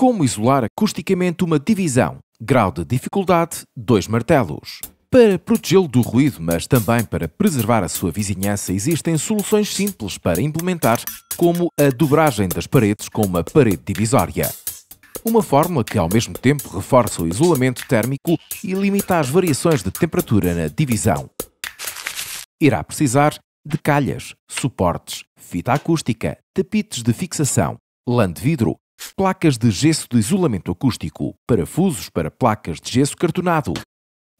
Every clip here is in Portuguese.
Como isolar acusticamente uma divisão? Grau de dificuldade: dois martelos. Para protegê-lo do ruído, mas também para preservar a sua vizinhança, existem soluções simples para implementar, como a dobragem das paredes com uma parede divisória. Uma fórmula que, ao mesmo tempo, reforça o isolamento térmico e limita as variações de temperatura na divisão. Irá precisar de calhas, suportes, fita acústica, tapetes de fixação, lã de vidro, placas de gesso de isolamento acústico, parafusos para placas de gesso cartonado,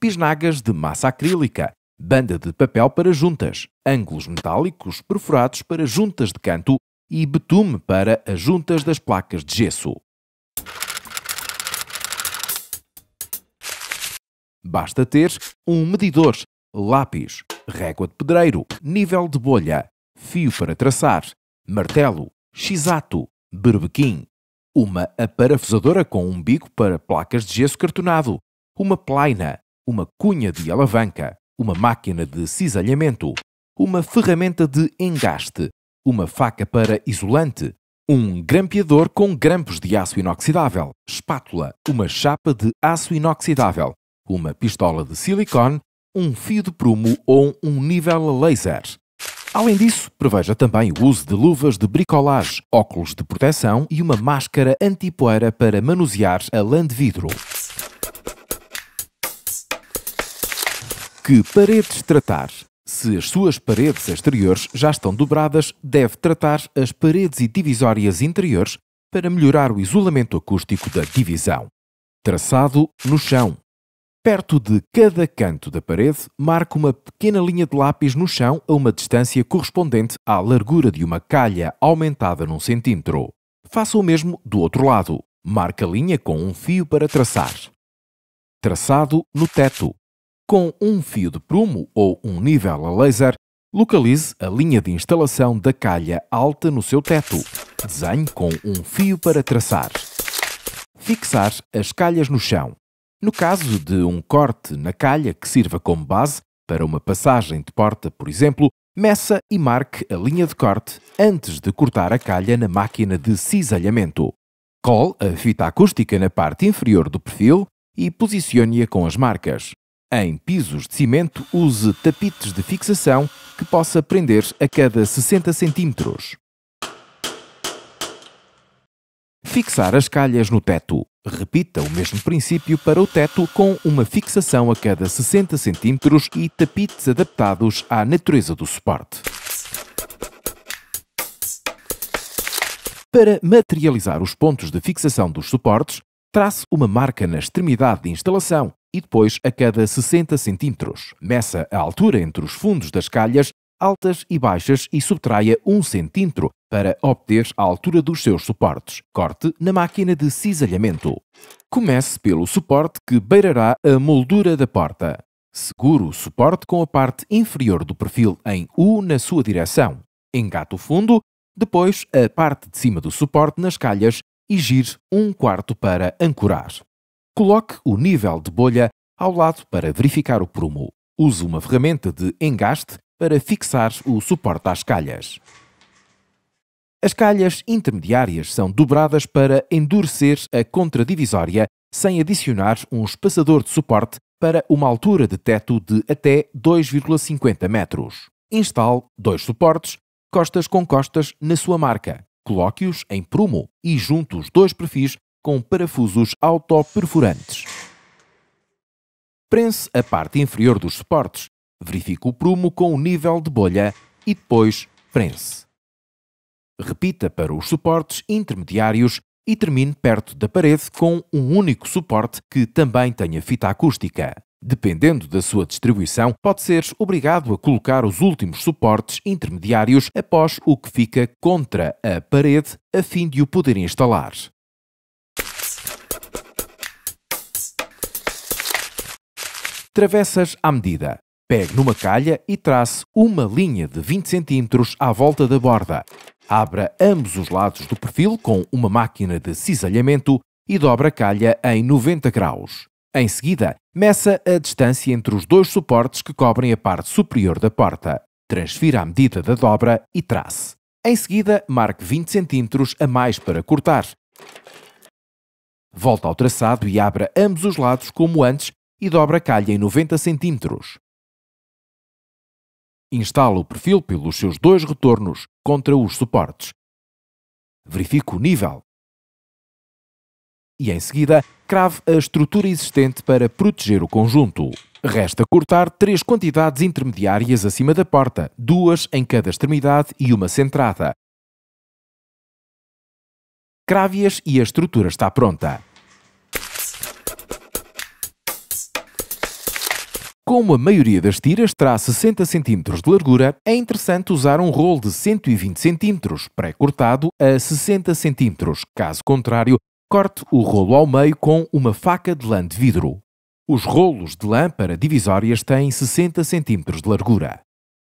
bisnagas de massa acrílica, banda de papel para juntas, ângulos metálicos perfurados para juntas de canto e betume para as juntas das placas de gesso. Basta ter um medidor, lápis, régua de pedreiro, nível de bolha, fio para traçar, martelo, x-ato, berbequim, uma aparafusadora com um bico para placas de gesso cartonado, uma plaina, uma cunha de alavanca, uma máquina de cisalhamento, uma ferramenta de engaste, uma faca para isolante, um grampeador com grampos de aço inoxidável, espátula, uma chapa de aço inoxidável, uma pistola de silicone, um fio de prumo ou um nível laser, Além disso, preveja também o uso de luvas de bricolage, óculos de proteção e uma máscara antipoeira para manusear a lã de vidro. Que paredes tratar? Se as suas paredes exteriores já estão dobradas, deve tratar as paredes e divisórias interiores para melhorar o isolamento acústico da divisão. Traçado no chão. Perto de cada canto da parede, marque uma pequena linha de lápis no chão a uma distância correspondente à largura de uma calha aumentada num centímetro. Faça o mesmo do outro lado. Marque a linha com um fio para traçar. Traçado no teto. Com um fio de prumo ou um nível a laser, localize a linha de instalação da calha alta no seu teto. Desenhe com um fio para traçar. Fixar as calhas no chão no caso de um corte na calha que sirva como base para uma passagem de porta, por exemplo, meça e marque a linha de corte antes de cortar a calha na máquina de cisalhamento. Cole a fita acústica na parte inferior do perfil e posicione-a com as marcas. Em pisos de cimento, use tapetes de fixação que possa prender a cada 60 cm. Fixar as calhas no teto. Repita o mesmo princípio para o teto com uma fixação a cada 60 cm e tapetes adaptados à natureza do suporte. Para materializar os pontos de fixação dos suportes, trace uma marca na extremidade de instalação e depois a cada 60 cm. Meça a altura entre os fundos das calhas altas e baixas e subtraia 1 cm para obter a altura dos seus suportes. Corte na máquina de cisalhamento. Comece pelo suporte que beirará a moldura da porta. Segure o suporte com a parte inferior do perfil em U na sua direção. Engate o fundo, depois a parte de cima do suporte nas calhas e gire 1 quarto para ancorar. Coloque o nível de bolha ao lado para verificar o prumo. Use uma ferramenta de engaste para fixar o suporte às calhas. As calhas intermediárias são dobradas para endurecer a contradivisória sem adicionar um espaçador de suporte para uma altura de teto de até 2,50 metros. Instale dois suportes, costas com costas, na sua marca. Coloque-os em prumo e junte os dois perfis com parafusos autoperfurantes. Prense a parte inferior dos suportes verifique o prumo com o nível de bolha e depois prense. Repita para os suportes intermediários e termine perto da parede com um único suporte que também tenha fita acústica. Dependendo da sua distribuição, pode ser obrigado a colocar os últimos suportes intermediários após o que fica contra a parede a fim de o poder instalar. Travessas à medida. Pegue numa calha e trace uma linha de 20 cm à volta da borda. Abra ambos os lados do perfil com uma máquina de cisalhamento e dobra a calha em 90 graus. Em seguida, meça a distância entre os dois suportes que cobrem a parte superior da porta. Transfira a medida da dobra e trace. Em seguida, marque 20 cm a mais para cortar. Volta ao traçado e abra ambos os lados como antes e dobra a calha em 90 cm. Instala o perfil pelos seus dois retornos contra os suportes. Verifico o nível. E em seguida, crave a estrutura existente para proteger o conjunto. Resta cortar três quantidades intermediárias acima da porta, duas em cada extremidade e uma centrada. Crave-as e a estrutura está pronta. Como a maioria das tiras terá 60 cm de largura, é interessante usar um rolo de 120 cm pré-cortado a 60 cm. Caso contrário, corte o rolo ao meio com uma faca de lã de vidro. Os rolos de lã para divisórias têm 60 cm de largura.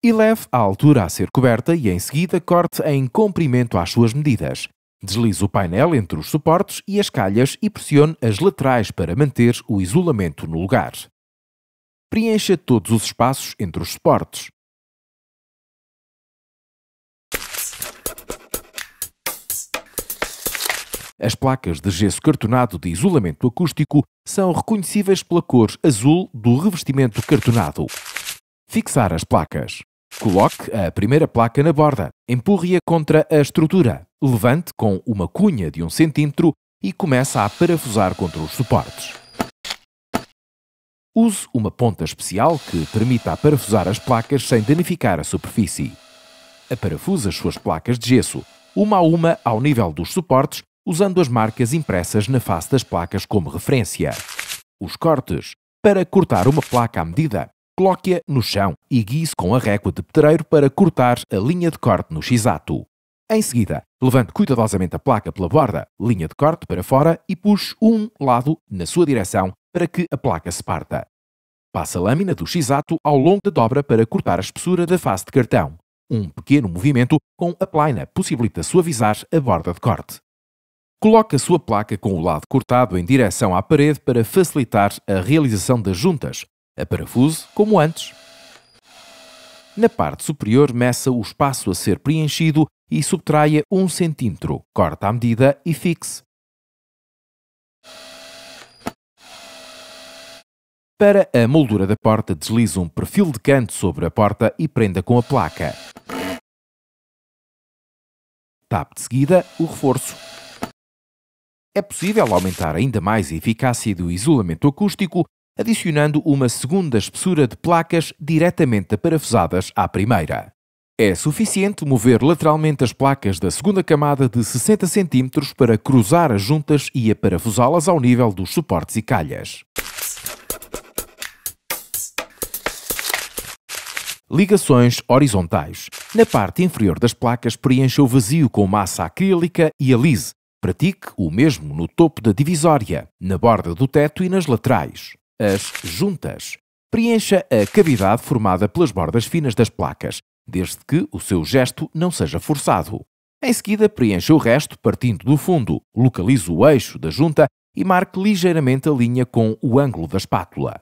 E leve altura a ser coberta e em seguida corte em comprimento às suas medidas. Deslize o painel entre os suportes e as calhas e pressione as laterais para manter o isolamento no lugar preencha todos os espaços entre os suportes. As placas de gesso cartonado de isolamento acústico são reconhecíveis pela cor azul do revestimento cartonado. Fixar as placas. Coloque a primeira placa na borda, empurre-a contra a estrutura, levante com uma cunha de 1 um cm e comece a parafusar contra os suportes. Use uma ponta especial que permita parafusar as placas sem danificar a superfície. Aparafusa as suas placas de gesso, uma a uma ao nível dos suportes, usando as marcas impressas na face das placas como referência. Os cortes. Para cortar uma placa à medida, coloque-a no chão e guie-se com a régua de pedreiro para cortar a linha de corte no x-ato. Em seguida, levante cuidadosamente a placa pela borda, linha de corte para fora e puxe um lado na sua direção para que a placa se parta. Passa a lâmina do X-ato ao longo da dobra para cortar a espessura da face de cartão. Um pequeno movimento com a plaina possibilita suavizar a borda de corte. Coloque a sua placa com o lado cortado em direção à parede para facilitar a realização das juntas. A parafuso como antes. Na parte superior, meça o espaço a ser preenchido e subtraia 1 cm. Corta à medida e fixe. Para a moldura da porta, deslize um perfil de canto sobre a porta e prenda com a placa. Tape de seguida o reforço. É possível aumentar ainda mais a eficácia do isolamento acústico adicionando uma segunda espessura de placas diretamente parafusadas à primeira. É suficiente mover lateralmente as placas da segunda camada de 60 cm para cruzar as juntas e aparafusá-las ao nível dos suportes e calhas. ligações horizontais. Na parte inferior das placas, preencha o vazio com massa acrílica e alise. Pratique o mesmo no topo da divisória, na borda do teto e nas laterais. As juntas. Preencha a cavidade formada pelas bordas finas das placas, desde que o seu gesto não seja forçado. Em seguida, preencha o resto partindo do fundo, localize o eixo da junta e marque ligeiramente a linha com o ângulo da espátula.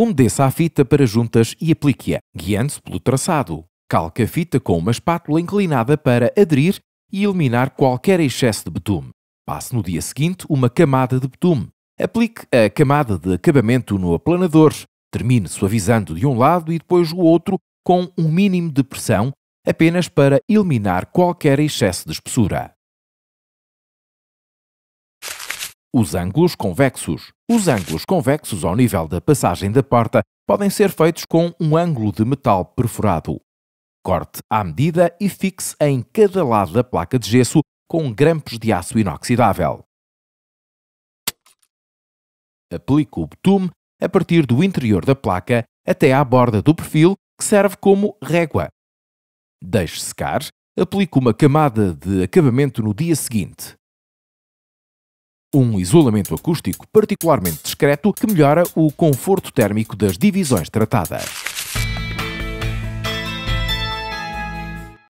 Umedeça a fita para juntas e aplique-a, guiando-se pelo traçado. Calque a fita com uma espátula inclinada para aderir e eliminar qualquer excesso de betume. Passe no dia seguinte uma camada de betume. Aplique a camada de acabamento no aplanador. Termine suavizando de um lado e depois o outro com um mínimo de pressão, apenas para eliminar qualquer excesso de espessura. Os ângulos convexos. Os ângulos convexos ao nível da passagem da porta podem ser feitos com um ângulo de metal perforado. Corte à medida e fixe em cada lado da placa de gesso com grampos de aço inoxidável. Aplique o betume a partir do interior da placa até à borda do perfil, que serve como régua. Deixe secar, aplique uma camada de acabamento no dia seguinte. Um isolamento acústico particularmente discreto que melhora o conforto térmico das divisões tratadas.